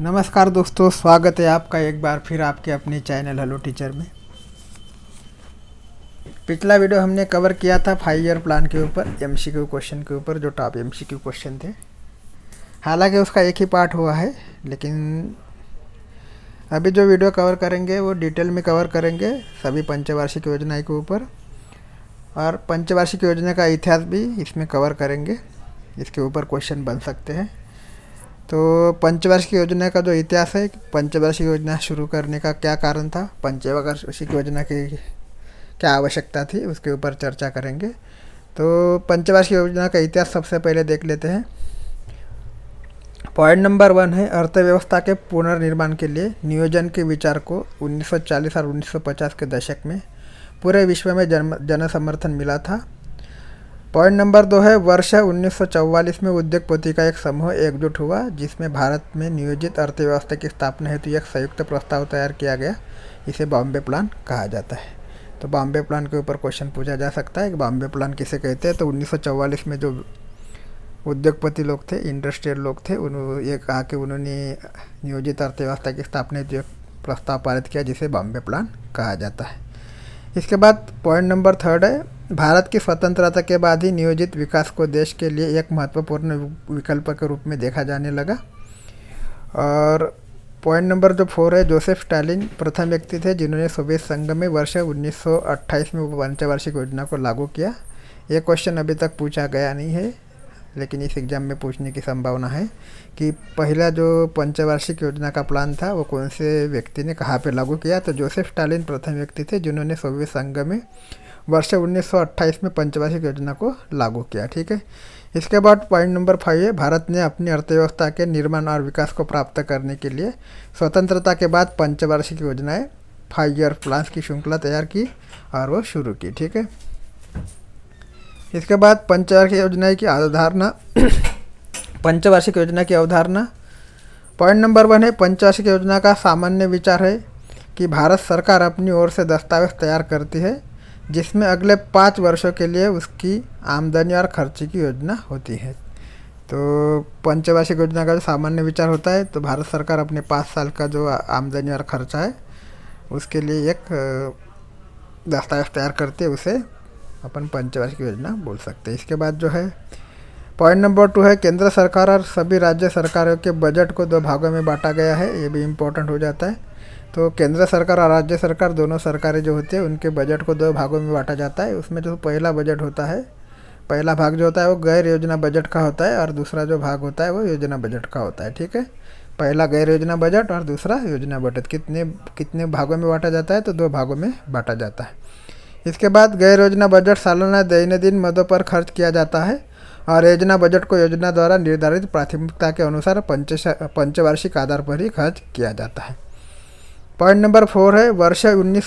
नमस्कार दोस्तों स्वागत है आपका एक बार फिर आपके अपने चैनल हेलो टीचर में पिछला वीडियो हमने कवर किया था फाइव ईयर प्लान के ऊपर एमसीक्यू क्वेश्चन के ऊपर जो टॉप एमसीक्यू क्वेश्चन थे हालांकि उसका एक ही पार्ट हुआ है लेकिन अभी जो वीडियो कवर करेंगे वो डिटेल में कवर करेंगे सभी पंचवार्षिक योजनाएँ के ऊपर और पंचवार्षिक योजना का इतिहास भी इसमें कवर करेंगे इसके ऊपर क्वेश्चन बन सकते हैं तो पंचवार्षिक योजना का जो इतिहास है पंचवार्षिक योजना शुरू करने का क्या कारण था पंचवार्षिक योजना की क्या आवश्यकता थी उसके ऊपर चर्चा करेंगे तो पंचवर्ष योजना का इतिहास सबसे पहले देख लेते हैं पॉइंट नंबर वन है अर्थव्यवस्था के पुनर्निर्माण के लिए नियोजन के विचार को 1940 और 1950 के दशक में पूरे विश्व में जन जनसमर्थन मिला था पॉइंट नंबर दो है वर्ष 1944 में उद्योगपति का एक समूह एकजुट हुआ जिसमें भारत में नियोजित अर्थव्यवस्था की स्थापना हेतु एक संयुक्त प्रस्ताव तैयार किया गया इसे बॉम्बे प्लान कहा जाता है तो बॉम्बे प्लान के ऊपर क्वेश्चन पूछा जा सकता है कि बॉम्बे प्लान किसे कहते हैं तो उन्नीस में जो उद्योगपति लोग थे इंडस्ट्रियल लोग थे उन ये कहा कि उन्होंने नियोजित अर्थव्यवस्था की स्थापना हेतु प्रस्ताव पारित किया जिसे बॉम्बे प्लान कहा जाता है इसके बाद पॉइंट नंबर थर्ड है भारत की स्वतंत्रता के बाद ही नियोजित विकास को देश के लिए एक महत्वपूर्ण विकल्प के रूप में देखा जाने लगा और पॉइंट नंबर जो फोर है जोसेफ स्टालिन प्रथम व्यक्ति थे जिन्होंने सोवियत संघ में वर्ष 1928 में पंचवार्षिक योजना को लागू किया ये क्वेश्चन अभी तक पूछा गया नहीं है लेकिन इस एग्ज़ाम में पूछने की संभावना है कि पहला जो पंचवार्षिक योजना का प्लान था वो कौन से व्यक्ति ने कहाँ पे लागू किया तो जोसेफ स्टालिन प्रथम व्यक्ति थे जिन्होंने सोवियत संघ में वर्ष 1928 में पंचवार्षिक योजना को लागू किया ठीक है इसके बाद पॉइंट नंबर फाइव है भारत ने अपनी अर्थव्यवस्था के निर्माण और विकास को प्राप्त करने के लिए स्वतंत्रता के बाद पंचवार्षिक योजनाएँ फाइव ईयर प्लान्स की श्रृंखला तैयार की और वो शुरू की ठीक है इसके बाद पंचवार्षिक योजना की अवधारणा पंचवार्षिक योजना की अवधारणा पॉइंट नंबर वन है पंचवार्षिक योजना का सामान्य विचार है कि भारत सरकार अपनी ओर से दस्तावेज तैयार करती है जिसमें अगले पाँच वर्षों के लिए उसकी आमदनी और खर्चे की योजना होती है तो पंचवार्षिक योजना का जो सामान्य विचार होता है तो भारत सरकार अपने पाँच साल का जो आमदनी और खर्चा है उसके लिए एक दस्तावेज तैयार करते उसे अपन पंचवार्षिक योजना बोल सकते हैं इसके बाद जो है पॉइंट नंबर टू है केंद्र सरकार और सभी राज्य सरकारों के बजट को दो भागों में बांटा गया है ये भी इम्पोर्टेंट हो जाता है तो केंद्र सरकार और राज्य सरकार दोनों सरकारें जो होती है उनके बजट को दो भागों में बांटा जाता है उसमें जो पहला बजट होता है पहला भाग जो होता है वो गैर योजना बजट का होता है और दूसरा जो भाग होता है वो योजना बजट का होता है ठीक है पहला गैर योजना बजट और दूसरा योजना बजट कितने कितने भागों में बांटा जाता है तो दो भागों में बांटा जाता है इसके बाद गैर योजना बजट सालाना दैनदिन मदों पर खर्च किया जाता है और योजना बजट को योजना द्वारा निर्धारित प्राथमिकता के अनुसार पंच पंचवार्षिक आधार पर ही खर्च किया जाता है पॉइंट नंबर फोर है वर्ष उन्नीस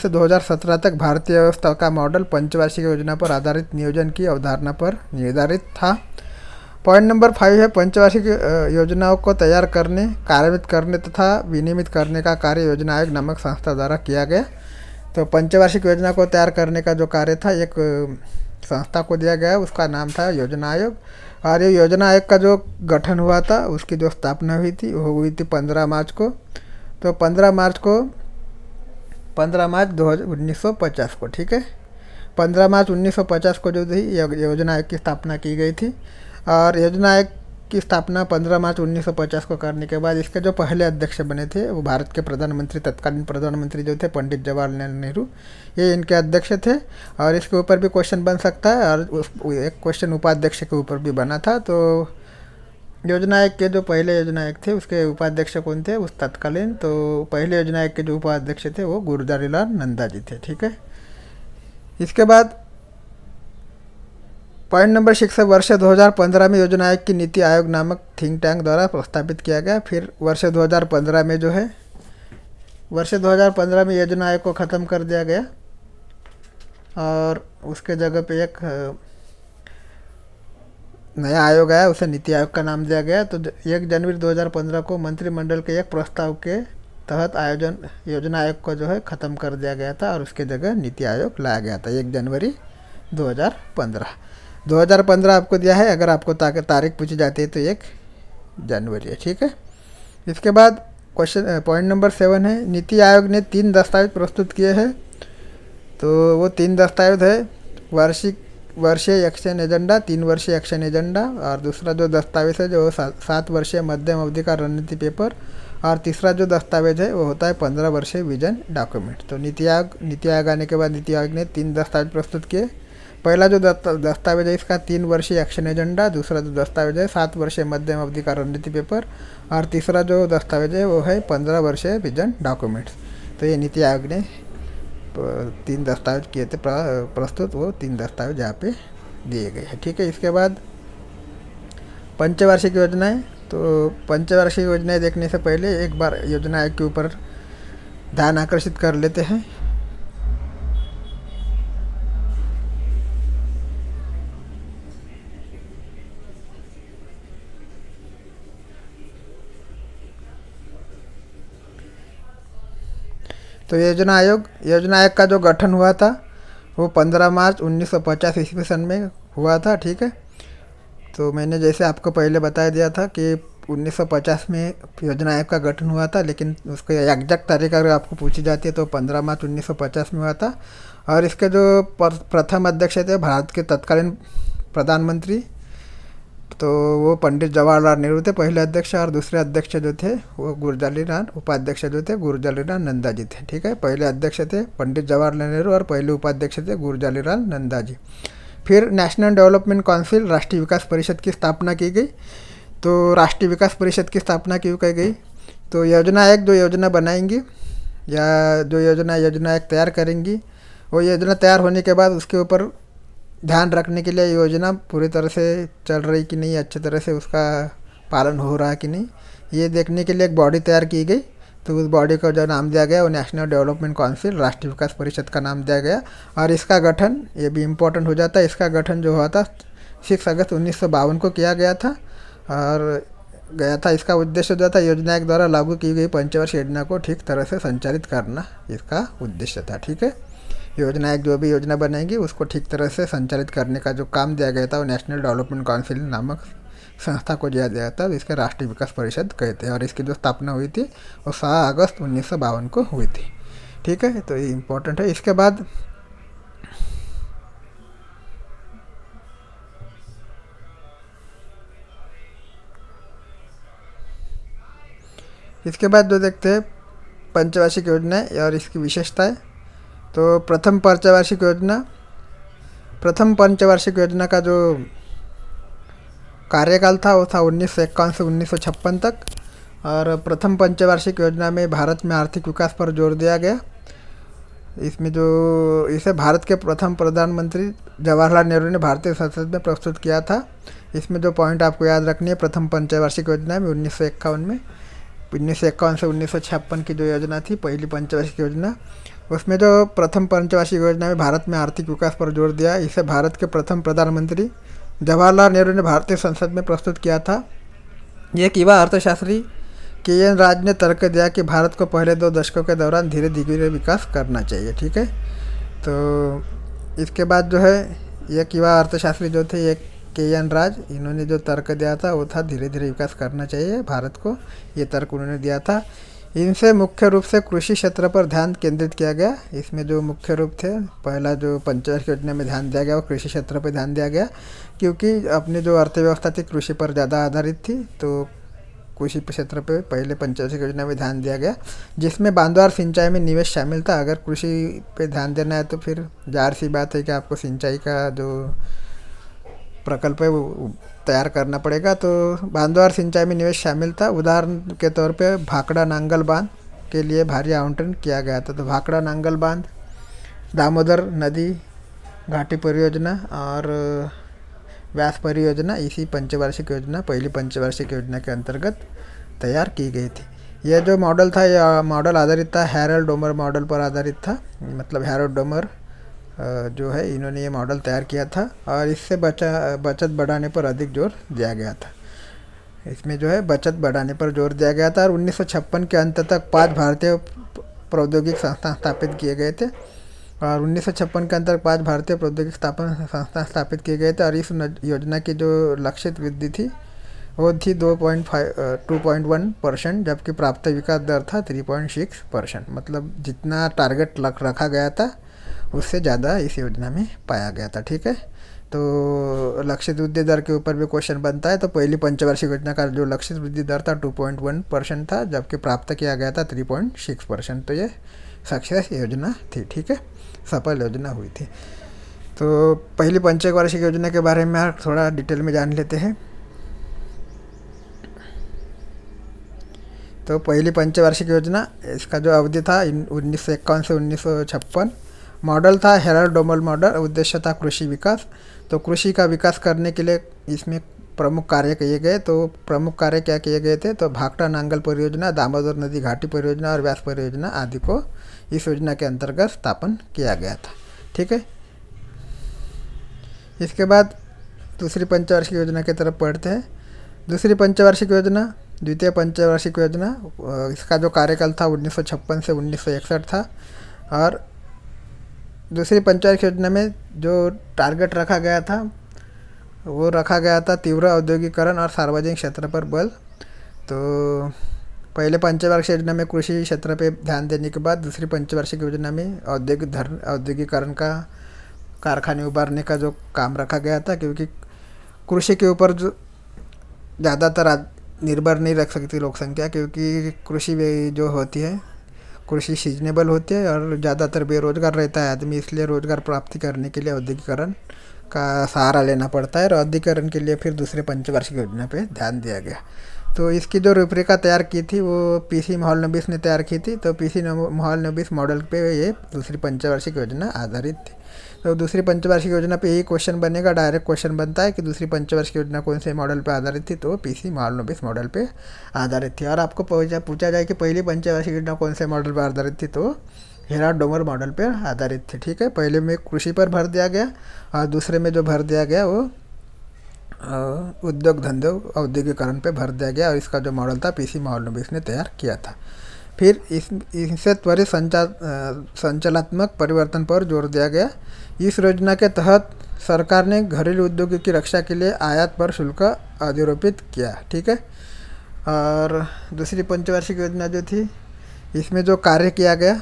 से 2017 तक भारतीय व्यवस्था का मॉडल पंचवार्षिक योजना पर आधारित नियोजन की अवधारणा पर निर्धारित था पॉइंट नंबर फाइव है पंचवार्षिक योजनाओं को तैयार करने कार्यान्वित करने तथा विनियमित करने का कार्य योजना आयोग नामक संस्था द्वारा किया गया तो पंचवार्षिक योजना को तैयार करने का जो कार्य था एक संस्था को दिया गया उसका नाम था योजना आयोग और ये योजना आयोग का जो गठन हुआ था उसकी जो स्थापना हुई थी वो हुई थी पंद्रह मार्च को तो 15 मार्च को 15 मार्च दो हज़ार को ठीक है 15 मार्च 1950 को जो थी योजना आयोग की स्थापना की गई थी और योजना आयोग की स्थापना 15 मार्च 1950 को करने के बाद इसके जो पहले अध्यक्ष बने थे वो भारत के प्रधानमंत्री तत्कालीन प्रधानमंत्री जो थे पंडित जवाहरलाल नेहरू ये इनके अध्यक्ष थे और इसके ऊपर भी क्वेश्चन बन सकता है और उस एक क्वेश्चन उपाध्यक्ष के ऊपर भी बना था तो योजना आयोग के जो पहले योजना आयोग थे उसके उपाध्यक्ष कौन थे उस तत्कालीन तो पहले योजना आयोग के जो उपाध्यक्ष थे वो लाल नंदा जी थे ठीक है इसके बाद पॉइंट नंबर सिक्स है वर्ष 2015 में योजना आयोग की नीति आयोग नामक थिंक टैंक द्वारा प्रस्तावित किया गया फिर वर्ष 2015 में जो है वर्ष 2015 में योजना आयोग को ख़त्म कर दिया गया और उसके जगह पे एक नया आयोग आया उसे नीति आयोग का नाम दिया गया तो एक जनवरी 2015 को मंत्रिमंडल के एक प्रस्ताव के तहत आयोजन योजना आयोग को जो है ख़त्म कर दिया गया था और उसके जगह नीति आयोग लाया गया था एक जनवरी 2015 2015 आपको दिया है अगर आपको तारीख पूछी जाती है तो एक जनवरी है ठीक है इसके बाद क्वेश्चन पॉइंट नंबर सेवन है नीति आयोग ने तीन दस्तावेज प्रस्तुत किए हैं तो वो तीन दस्तावेज है वार्षिक वर्षीय एक्सचेंज एजेंडा तीन वर्षीय एक्सचेंज एजेंडा और दूसरा जो दस्तावेज़ है जो सा, सात वर्षीय मध्यम अवधि का रणनीति पेपर और तीसरा जो दस्तावेज है वो होता है पंद्रह वर्षीय विजन डॉक्यूमेंट तो नीति आयोग नीति आयोग आने के बाद नीति आयोग ने तीन दस्तावेज प्रस्तुत किए पहला जो दस्तावेज है इसका तीन वर्षीय एक्शन एजेंडा दूसरा जो दस्तावेज है सात वर्षीय मध्यम अवधि का रणनीति पेपर और तीसरा जो दस्तावेज है वो है पंद्रह वर्षीय विजन डॉक्यूमेंट्स तो ये नीति आयोग ने तीन दस्तावेज किए थे प्रस्तुत वो तीन दस्तावेज यहाँ पे दिए गए हैं ठीक है इसके बाद पंचवार्षिक योजनाएं तो पंचवार्षिक योजनाएं देखने से पहले एक बार योजना के ऊपर ध्यान आकर्षित कर लेते हैं तो योजना आयोग योजना आयोग का जो गठन हुआ था वो 15 मार्च उन्नीस ईस्वी सन में हुआ था ठीक है तो मैंने जैसे आपको पहले बता दिया था कि 1950 में योजना आयोग का गठन हुआ था लेकिन उसके एग्जैक्ट तारीख अगर आपको पूछी जाती है तो 15 मार्च 1950 में हुआ था और इसके जो प्रथम अध्यक्ष थे भारत के तत्कालीन प्रधानमंत्री तो वो पंडित जवाहरलाल नेहरू थे पहले अध्यक्ष और दूसरे अध्यक्ष जो थे वो गुरजाली राम उपाध्यक्ष जो थे गुरजाली राम नंदा जी थे ठीक है पहले अध्यक्ष थे पंडित जवाहरलाल नेहरू और पहले उपाध्यक्ष थे गुरजाली राम नंदा जी फिर नेशनल डेवलपमेंट काउंसिल राष्ट्रीय विकास परिषद की स्थापना की गई तो राष्ट्रीय विकास परिषद की स्थापना क्यों की गई तो योजना एक जो योजना बनाएंगी या जो योजना योजना एक तैयार करेंगी वो योजना तैयार होने के बाद उसके ऊपर ध्यान रखने के लिए योजना पूरी तरह से चल रही कि नहीं अच्छी तरह से उसका पालन हो रहा है कि नहीं ये देखने के लिए एक बॉडी तैयार की गई तो उस बॉडी को जो नाम दिया गया वो नेशनल डेवलपमेंट काउंसिल राष्ट्रीय विकास परिषद का नाम दिया गया और इसका गठन ये भी इम्पोर्टेंट हो जाता है इसका गठन जो हुआ था सिक्स अगस्त उन्नीस को किया गया था और गया था इसका उद्देश्य जो था योजना के द्वारा लागू की गई पंचवर्ष योजना को ठीक तरह से संचालित करना इसका उद्देश्य था ठीक है योजना एक जो भी योजना बनेगी उसको ठीक तरह से संचालित करने का जो काम दिया गया था वो नेशनल डेवलपमेंट काउंसिल नामक संस्था को दिया गया था इसके राष्ट्रीय विकास परिषद कहते हैं और इसकी जो स्थापना हुई थी वो सात अगस्त उन्नीस को हुई थी ठीक है तो ये इम्पोर्टेंट है इसके बाद इसके बाद जो देखते हैं पंचवार्षिक योजना है और इसकी विशेषताएं तो प्रथम पंचवार्षिक योजना प्रथम पंचवार्षिक योजना का जो कार्यकाल था वो था उन्नीस से इक्यावन से उन्नीस तक और प्रथम पंचवार्षिक योजना में भारत में आर्थिक विकास पर जोर दिया गया इसमें जो इसे भारत के प्रथम प्रधानमंत्री जवाहरलाल नेहरू ने भारतीय संसद में प्रस्तुत किया था इसमें जो पॉइंट आपको याद रखनी है प्रथम पंचवार्षिक योजना में उन्नीस में उन्नीस से उन्नीस की जो योजना थी पहली पंचवार्षिक योजना उसमें जो तो प्रथम पंचवार्षिक योजना में भारत में आर्थिक विकास पर जोर दिया इसे भारत के प्रथम प्रधानमंत्री जवाहरलाल नेहरू ने भारतीय संसद में प्रस्तुत किया था एक युवा अर्थशास्त्री के एन राज ने तर्क दिया कि भारत को पहले दो दशकों के दौरान धीरे धीरे विकास करना चाहिए ठीक है तो इसके बाद जो है एक युवा अर्थशास्त्री जो थे एक के एन राज इन्होंने जो तर्क दिया था वो था धीरे धीरे विकास करना चाहिए भारत को ये तर्क उन्होंने दिया था इनसे मुख्य रूप से कृषि क्षेत्र पर ध्यान केंद्रित किया गया इसमें जो मुख्य रूप थे पहला जो पंचायत योजना में ध्यान दिया गया वो कृषि क्षेत्र पर ध्यान दिया गया क्योंकि अपनी जो अर्थव्यवस्था थी कृषि पर ज़्यादा आधारित थी तो कृषि क्षेत्र पर पहले पंचायत योजना में ध्यान दिया गया जिसमें बांधवार सिंचाई में निवेश शामिल था अगर कृषि पे ध्यान देना है तो फिर जाहिर सी बात है कि आपको सिंचाई का जो प्रकल्प है वो तैयार करना पड़ेगा तो बांधो और सिंचाई में निवेश शामिल था उदाहरण के तौर पे भाकड़ा नांगल बांध के लिए भारी आवंटन किया गया था तो भाकड़ा नांगल बांध दामोदर नदी घाटी परियोजना और व्यास परियोजना इसी पंचवार्षिक योजना पहली पंचवार्षिक योजना के अंतर्गत तैयार की गई थी यह जो मॉडल था यह मॉडल आधारित था हैरल डोमर मॉडल पर आधारित था मतलब हैरल डोमर जो है इन्होंने ये मॉडल तैयार किया था और इससे बचा बचत बढ़ाने पर अधिक जोर दिया गया था इसमें जो है बचत बढ़ाने पर जोर दिया गया था और उन्नीस के अंत तक पाँच भारतीय प्रौद्योगिक संस्थान स्थापित किए गए थे और उन्नीस के तक पाँच भारतीय प्रौद्योगिक स्थापन संस्थान स्थापित किए गए थे और इस योजना की जो लक्षित वृद्धि थी वो थी दो point five two point one percent जबकि प्राप्त विकास दर था थ्री पॉइंट सिक्स परसेंट मतलब जितना टारगेट रखा गया था उससे ज़्यादा इस योजना में पाया गया था ठीक है तो लक्षित वृद्धि दर के ऊपर भी क्वेश्चन बनता है तो पहली पंचवार्षिक योजना का जो लक्षित वृद्धि दर था 2.1 परसेंट था जबकि प्राप्त किया गया था 3.6 परसेंट तो ये सक्सेस योजना थी ठीक है सफल योजना हुई थी तो पहली पंचवार्षिक योजना के बारे में थोड़ा डिटेल में जान लेते हैं तो पहली पंचवार्षिक योजना इसका जो अवधि था उन्नीस से इक्यावन से उन्नीस सौ छप्पन मॉडल था हेरल डोमल मॉडल उद्देश्य था कृषि विकास तो कृषि का विकास करने के लिए इसमें प्रमुख कार्य किए गए तो प्रमुख कार्य क्या किए गए थे तो भाकटा नांगल परियोजना दामोदर नदी घाटी परियोजना और व्यास परियोजना आदि को इस योजना के अंतर्गत स्थापन किया गया था ठीक है इसके बाद दूसरी पंचवार्षिक योजना की तरफ पढ़ते हैं दूसरी पंचवार्षिक योजना द्वितीय पंचवार्षिक योजना इसका जो कार्यकाल था उन्नीस से उन्नीस था और दूसरी पंचायत योजना में जो टारगेट रखा गया था वो रखा गया था तीव्र औद्योगिकरण और सार्वजनिक क्षेत्र पर बल तो पहले पंचवार्षिक योजना में कृषि क्षेत्र पे ध्यान देने के बाद दूसरी पंचवार्षिक योजना में औद्योगिक धर औद्योगिकरण का कारखाने उभारने का जो काम रखा गया था क्योंकि कृषि के ऊपर जो ज़्यादातर निर्भर नहीं रख सकती लोकसंख्या क्योंकि कृषि जो होती है कृषि सीजनेबल होती है और ज़्यादातर बेरोजगार रहता है आदमी इसलिए रोजगार प्राप्ति करने के लिए औद्योगिकरण का सहारा लेना पड़ता है और औद्योगिकरण के लिए फिर दूसरे पंचवार्षिक योजना पे ध्यान दिया गया तो इसकी जो रूपरेखा तैयार की थी वो सी माहौल नबीस ने तैयार की थी तो सी माहौल नबीस मॉडल पे ये दूसरी पंचवार्षिक योजना आधारित थी तो दूसरी पंचवार्षिक योजना पे यही क्वेश्चन बनेगा डायरेक्ट क्वेश्चन बनता है कि दूसरी पंचवार्षिक योजना कौन से मॉडल पे आधारित थी तो पी सी मालनोबिस मॉडल पे आधारित थी और आपको पूछा जाए कि पहली पंचवार्षिक योजना कौन से मॉडल पर आधारित थी तो हेरा डोमर मॉडल पर आधारित थी ठीक है पहले में कृषि पर भर दिया गया और दूसरे में जो भर दिया गया वो उद्योग धंधे औद्योगिकरण पे भर दिया गया और इसका जो मॉडल था पीसी सी ने तैयार किया था फिर इस इससे त्वरित संचा संचालनात्मक परिवर्तन पर जोर दिया गया इस योजना के तहत सरकार ने घरेलू उद्योग की रक्षा के लिए आयात पर शुल्क अधिरोपित किया ठीक है और दूसरी पंचवार्षिक योजना जो थी इसमें जो कार्य किया गया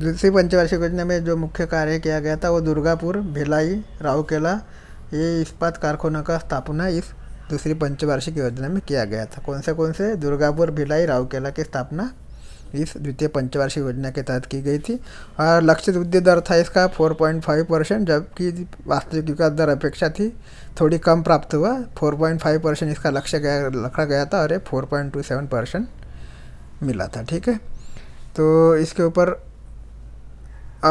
दूसरी पंचवार्षिक योजना में जो मुख्य कार्य किया गया था वो दुर्गापुर भिलाई राउकेला ये इस्पात कारखानों का स्थापना इस दूसरी पंचवार्षिक योजना में किया गया था कौन से कौन से दुर्गापुर भिलाई राउकेला की स्थापना इस द्वितीय पंचवार्षिक योजना के तहत की गई थी और लक्षित वृद्धि दर था इसका 4.5 परसेंट जबकि वास्तविक विकास दर अपेक्षा थी थोड़ी कम प्राप्त हुआ 4.5 परसेंट इसका लक्ष्य गया रखा गया था और ये 4.27 परसेंट मिला था ठीक है तो इसके ऊपर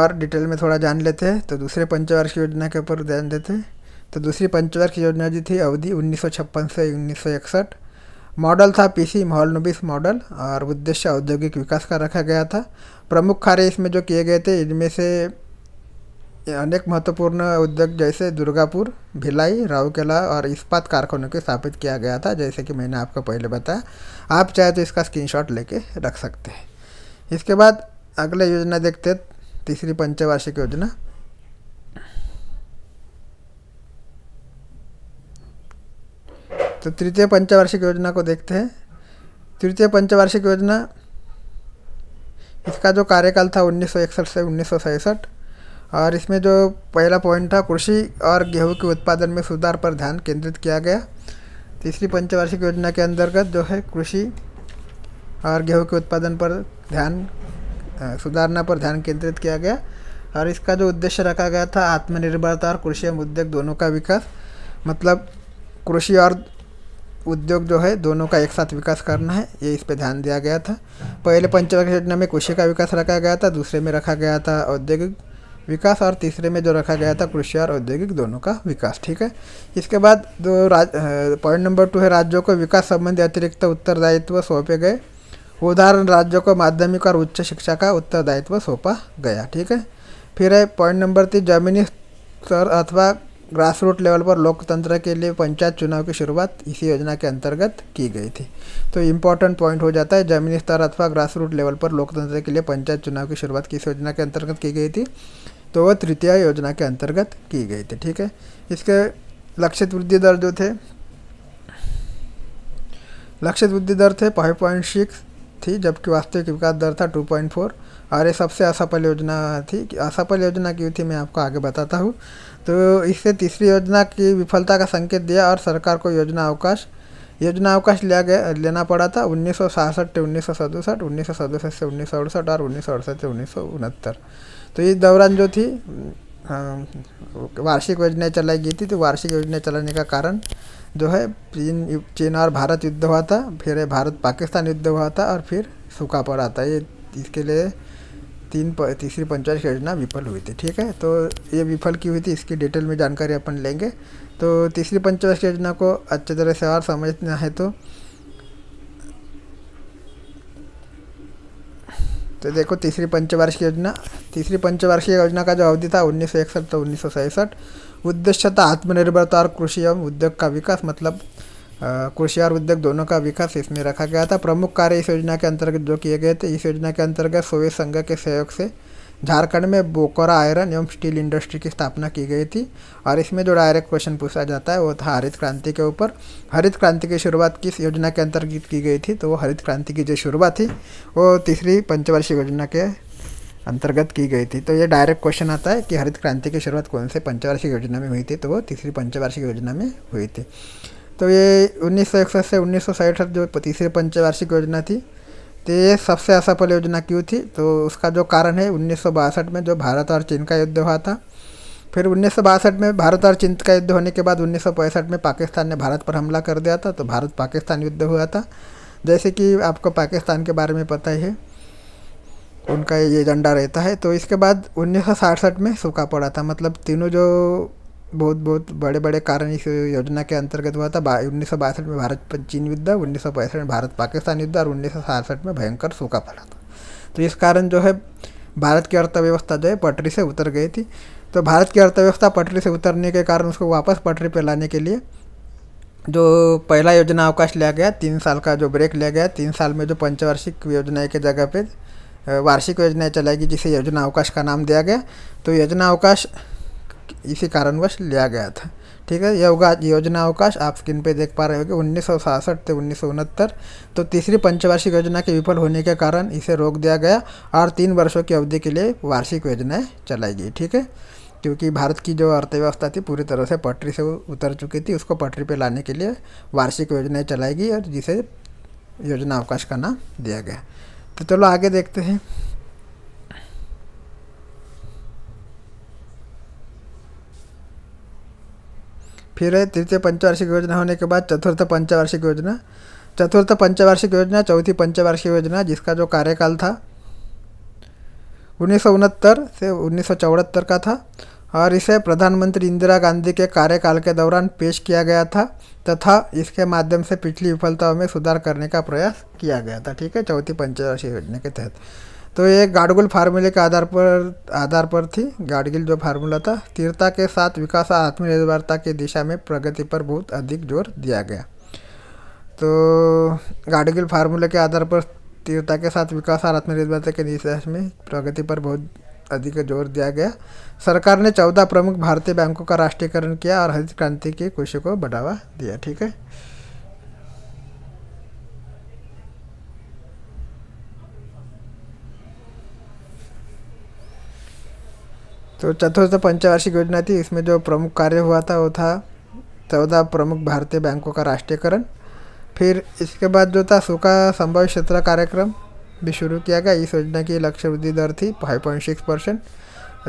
और डिटेल में थोड़ा जान लेते हैं तो दूसरे पंचवार्षिक योजना के ऊपर ध्यान देते हैं तो दूसरी पंचवार्षिक योजना जी थी अवधि उन्नीस से उन्नीस मॉडल था पीसी मोहलनबीस मॉडल और उद्देश्य औद्योगिक विकास का रखा गया था प्रमुख कार्य इसमें जो किए गए थे इनमें से अनेक महत्वपूर्ण उद्योग जैसे दुर्गापुर भिलाई राउकेला और इस्पात कारखानों को स्थापित किया गया था जैसे कि मैंने आपको पहले बताया आप चाहे तो इसका स्क्रीनशॉट लेके रख सकते हैं इसके बाद अगले योजना देखते तीसरी पंचवार्षिक योजना तो तृतीय पंचवार्षिक योजना को देखते हैं तृतीय पंचवार्षिक योजना इसका जो कार्यकाल था उन्नीस से उन्नीस और इसमें जो पहला पॉइंट था कृषि और गेहूं के उत्पादन में सुधार पर ध्यान केंद्रित किया गया तीसरी पंचवार्षिक योजना के अंतर्गत जो है कृषि और गेहूं के उत्पादन पर ध्यान सुधारना पर ध्यान केंद्रित किया गया और इसका जो उद्देश्य रखा गया था आत्मनिर्भरता और कृषि एवं उद्योग दोनों का विकास मतलब कृषि और उद्योग जो है दोनों का एक साथ विकास करना है ये इस पर ध्यान दिया गया था पहले पंचवर्षीय योजना में कृषि का विकास रखा गया था दूसरे में रखा गया था औद्योगिक विकास और तीसरे में जो रखा गया था कृषि और औद्योगिक दोनों का विकास ठीक है इसके बाद दो राज पॉइंट नंबर टू है राज्यों को विकास संबंधी अतिरिक्त उत्तरदायित्व सौंपे गए उदाहरण राज्यों को माध्यमिक और उच्च शिक्षा का उत्तरदायित्व सौंपा गया ठीक है फिर है पॉइंट नंबर तीन जमीनी स्तर अथवा ग्रास रूट लेवल पर लोकतंत्र के लिए पंचायत चुनाव की शुरुआत इसी योजना के अंतर्गत की गई थी तो इम्पोर्टेंट पॉइंट हो जाता है जमीनी स्तर अथवा ग्रास रूट लेवल पर लोकतंत्र के लिए पंचायत चुनाव की शुरुआत किस योजना के अंतर्गत की गई थी तो वह तृतीय योजना के अंतर्गत की गई थी ठीक है इसके लक्षित वृद्धि दर जो थे लक्षित वृद्धि दर थे फाइव पॉइंट सिक्स थी जबकि वास्तविक विकास दर था टू पॉइंट फोर और ये सबसे असफल योजना थी असफल योजना क्यों थी मैं आपको आगे बताता हूँ तो इससे तीसरी योजना की विफलता का संकेत दिया और सरकार को योजना अवकाश योजना अवकाश लिया गया लेना पड़ा था उन्नीस सौ सड़सठ से उन्नीस सौ सदसठ उन्नीस सौ सदसठ से उन्नीस सौ अड़सठ और उन्नीस सौ अड़सठ से उन्नीस सौ उनहत्तर तो इस दौरान जो थी वार्षिक योजनाएं चलाई गई थी तो वार्षिक योजनाएं चलाने का कारण जो है चीन चीन और भारत युद्ध हुआ था फिर भारत पाकिस्तान युद्ध हुआ था और फिर सूखा पड़ा था ये इसके लिए तीन प, तीसरी पंचायत योजना विफल हुई थी ठीक है तो ये विफल की हुई थी इसकी डिटेल में जानकारी अपन लेंगे तो तीसरी पंचायत योजना को अच्छी तरह से और समझना है तो तो देखो तीसरी पंचवार्षिक योजना तीसरी पंचवार्षिक योजना का जो अवधि था उन्नीस सौ तो उन्नीस सौ उद्देश्य था आत्मनिर्भरता और कृषि एवं उद्योग का विकास मतलब कृषि और उद्योग दोनों का विकास इसमें रखा गया था प्रमुख कार्य इस योजना के अंतर्गत जो किए गए थे इस योजना के अंतर्गत सोवियत संघ के सहयोग से झारखंड में बोकोरा आयरन एवं स्टील इंडस्ट्री की स्थापना की गई थी और इसमें जो डायरेक्ट क्वेश्चन पूछा जाता है वो था हरित क्रांति के ऊपर हरित क्रांति की शुरुआत किस योजना के अंतर्गत की गई थी तो वो हरित क्रांति की जो शुरुआत थी वो तीसरी पंचवर्षीय योजना के अंतर्गत की गई थी तो ये डायरेक्ट क्वेश्चन आता है कि हरित क्रांति की शुरुआत कौन से पंचवार्षिक योजना में हुई थी तो वो तीसरी पंचवार्षिक योजना में हुई थी तो ये उन्नीस से उन्नीस सौ जो तीसरी पंचवार्षिक योजना थी तो ये सबसे असफल योजना क्यों थी तो उसका जो कारण है उन्नीस में जो भारत और चीन का युद्ध हुआ था फिर उन्नीस में भारत और चीन का युद्ध होने के बाद उन्नीस में पाकिस्तान ने भारत पर हमला कर दिया था तो भारत पाकिस्तान युद्ध हुआ था जैसे कि आपको पाकिस्तान के बारे में पता ही है उनका ये एजेंडा रहता है तो इसके बाद उन्नीस में सूखा पड़ा था मतलब तीनों जो बहुत बहुत बड़े बड़े कारण इस योजना के अंतर्गत हुआ था उन्नीस सौ में भारत चीन युद्ध उन्नीस सौ में भारत पाकिस्तान युद्ध और उन्नीस में भयंकर सूखा पड़ा था तो इस कारण जो है भारत की अर्थव्यवस्था जो है पटरी से उतर गई थी तो भारत की अर्थव्यवस्था पटरी से उतरने के कारण उसको वापस पटरी पर लाने के लिए जो पहला योजना अवकाश लिया गया तीन साल का जो ब्रेक लिया गया तीन साल में जो पंचवार्षिक योजनाएं के जगह पे वार्षिक योजनाएं चलाएगी जिसे योजना अवकाश का नाम दिया गया तो योजना अवकाश इसी कारणवश लिया गया था ठीक है यह अवकाश योजना अवकाश आप स्क्रीन पे देख पा रहे हो उन्नीस से उन्नीस तो तीसरी पंचवार्षिक योजना के विफल होने के कारण इसे रोक दिया गया और तीन वर्षों की अवधि के लिए वार्षिक योजनाएँ चलाई गई ठीक है क्योंकि भारत की जो अर्थव्यवस्था थी पूरी तरह से पटरी से उतर चुकी थी उसको पटरी पर लाने के लिए वार्षिक योजनाएँ चलाई गई और जिसे योजना अवकाश का नाम दिया गया तो चलो आगे देखते हैं फिर है तृतीय पंचवार्षिक योजना होने के बाद चतुर्थ पंचवार्षिक योजना चतुर्थ पंचवार्षिक योजना चौथी पंचवार्षिक योजना जिसका जो कार्यकाल था उन्नीस से उन्नीस का था और इसे प्रधानमंत्री इंदिरा गांधी के कार्यकाल के दौरान पेश किया गया था तथा इसके माध्यम से पिछली विफलताओं में सुधार करने का प्रयास किया गया था ठीक है चौथी पंचवार्षिक योजना के तहत तो ये गाडगुल फार्मूले के आधार पर आधार पर थी गाडगिल जो फार्मूला था तीरता के साथ विकास और आत्मनिर्भरता की दिशा में प्रगति पर बहुत अधिक जोर दिया गया तो गाडगिल फार्मूले के आधार पर तीरता के साथ विकास और आत्मनिर्भरता के दिशा में प्रगति पर बहुत अधिक जोर दिया गया सरकार ने चौदह प्रमुख भारतीय बैंकों का राष्ट्रीयकरण किया और हरित क्रांति की कृषि को बढ़ावा दिया ठीक है तो चतुर्थ पंचवार्षिक योजना थी इसमें जो प्रमुख कार्य हुआ था वो था चौदह प्रमुख भारतीय बैंकों का राष्ट्रीयकरण फिर इसके बाद जो था सूखा संभव क्षेत्र कार्यक्रम भी शुरू किया गया इस योजना की लक्ष्य वृद्धि दर थी फाइव पॉइंट सिक्स परसेंट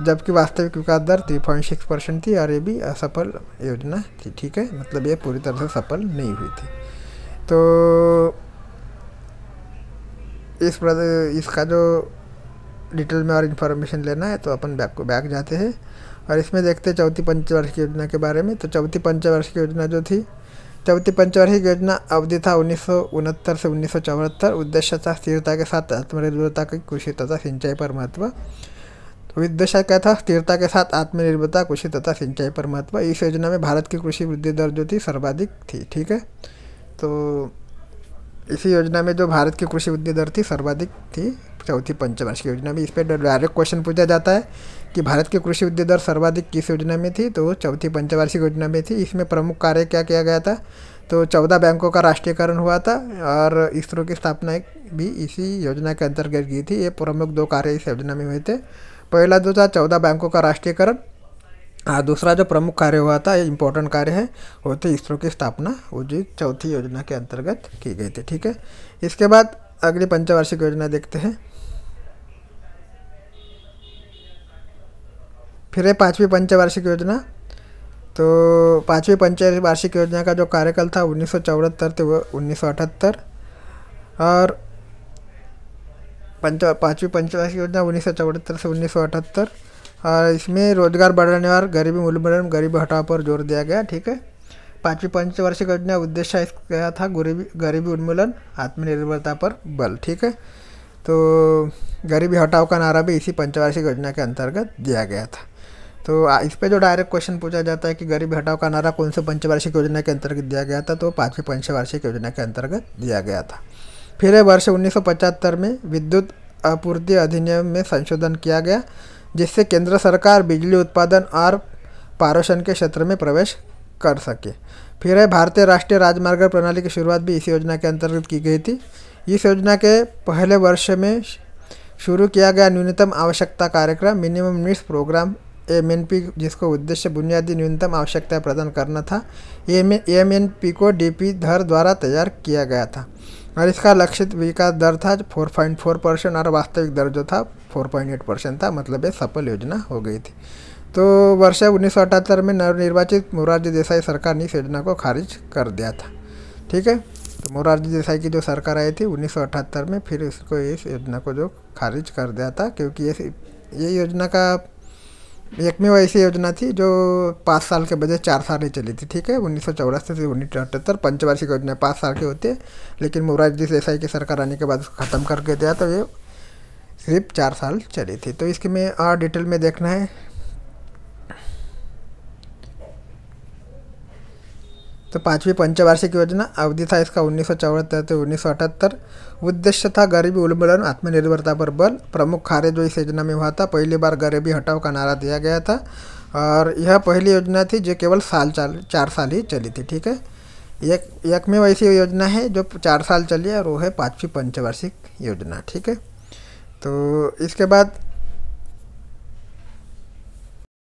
जबकि वास्तविक विकास दर थ्री पॉइंट सिक्स परसेंट थी और ये भी असफल योजना थी ठीक है मतलब ये पूरी तरह से सफल नहीं हुई थी तो इस इसका जो डिटेल में और इन्फॉर्मेशन लेना है तो अपन बैक को बैक जाते हैं और इसमें देखते हैं चौथी पंचवर्षीय योजना के बारे में तो चौथी पंचवर्षीय योजना जो थी चौथी पंचवर्षीय योजना अवधि था उन्नीस से उन्नीस उद्देश्य था स्थिरता के साथ आत्मनिर्भरता की कृषि तथा सिंचाई पर महत्व तो उद्देश्य क्या था स्थिरता के साथ आत्मनिर्भरता कृषि तथा सिंचाई पर महत्व इस योजना में भारत की कृषि वृद्धि दर जो थी सर्वाधिक थी ठीक है तो इसी योजना में जो भारत की कृषि वृद्धि दर थी सर्वाधिक थी चौथी पंचवर्षीय योजना भी इस पर डायरेक्ट क्वेश्चन पूछा जाता है कि भारत की कृषि उद्योग दर सर्वाधिक किस योजना में थी तो चौथी पंचवार्षिक योजना में थी इसमें प्रमुख कार्य क्या किया गया था तो चौदह बैंकों का राष्ट्रीयकरण हुआ था और इसरो की स्थापना भी इसी योजना के अंतर्गत की थी ये प्रमुख दो कार्य इस योजना में हुए थे पहला जो था चौदह बैंकों का राष्ट्रीयकरण और दूसरा जो प्रमुख कार्य हुआ था ये इम्पोर्टेंट कार्य है वो थे इसरो की स्थापना वो जी चौथी योजना के अंतर्गत की गई थी ठीक है इसके बाद अगली पंचवार्षिक योजना देखते हैं फिर है पाँचवीं पंचवार्षिक योजना तो पाँचवीं पंचवार्षिक योजना का जो कार्यकाल था उन्नीस सौ चौहत्तर से उन्नीस और पंच पाँचवीं पंचवार्षिक योजना उन्नीस सौ चौहत्तर से उन्नीस और इसमें रोजगार बढ़ाने और गरीबी उन्मूलन गरीबी हटाव पर जोर दिया गया ठीक है पाँचवीं पंचवार्षिक योजना उद्देश्य इसका था गरीबी गरीबी उन्मूलन आत्मनिर्भरता पर बल ठीक है तो गरीबी हटाव का नारा भी इसी पंचवार्षिक योजना के अंतर्गत दिया गया था तो इस पे जो डायरेक्ट क्वेश्चन पूछा जाता है कि गरीब हटाओ का नारा कौन से पंचवार्षिक योजना के अंतर्गत दिया गया था तो पाँचवीं पंचवार्षिक योजना के अंतर्गत दिया गया था फिर वर्ष उन्नीस में विद्युत आपूर्ति अधिनियम में संशोधन किया गया जिससे केंद्र सरकार बिजली उत्पादन और पारोषण के क्षेत्र में प्रवेश कर सके फिर है भारतीय राष्ट्रीय राजमार्ग प्रणाली की शुरुआत भी इस योजना के अंतर्गत की गई थी इस योजना के पहले वर्ष में शुरू किया गया न्यूनतम आवश्यकता कार्यक्रम मिनिमम नीड्स प्रोग्राम पी जिसको उद्देश्य बुनियादी न्यूनतम आवश्यकता प्रदान करना था पी को पी दर द्वारा तैयार किया गया था और इसका लक्षित विकास दर था 4.4 परसेंट और वास्तविक दर जो था 4.8 परसेंट था मतलब ये सफल योजना हो गई थी तो वर्ष उन्नीस में नवनिर्वाचित मोरारजी देसाई सरकार ने इस योजना को खारिज कर दिया था ठीक है तो मोरारजी देसाई की जो सरकार आई थी उन्नीस में फिर इसको इस योजना को जो खारिज कर दिया था क्योंकि ये ये योजना का एकमे वो ऐसी योजना थी जो पाँच साल के बजाय चार साल ही चली थी ठीक है उन्नीस सौ चौरासी से उन्नीस सौ अठहत्तर पंचवार्षिक योजना पाँच साल की होती है लेकिन जी देसाई की सरकार आने के बाद उसको ख़त्म करके दिया तो ये सिर्फ चार साल चली थी तो इसके में और डिटेल में देखना है तो पांचवी पंचवार्षिक योजना अवधि था इसका उन्नीस सौ चौहत्तर से उन्नीस सौ अठहत्तर उद्देश्य था गरीबी उन्मूलन आत्मनिर्भरता पर बल प्रमुख कार्य जो इस योजना में हुआ था पहली बार गरीबी हटाओ का नारा दिया गया था और यह पहली योजना थी जो केवल साल चाल चार साल ही चली थी ठीक है एक एक में वैसी योजना है जो चार साल चली है और वो है पाँचवीं पंचवार्षिक योजना ठीक है तो इसके बाद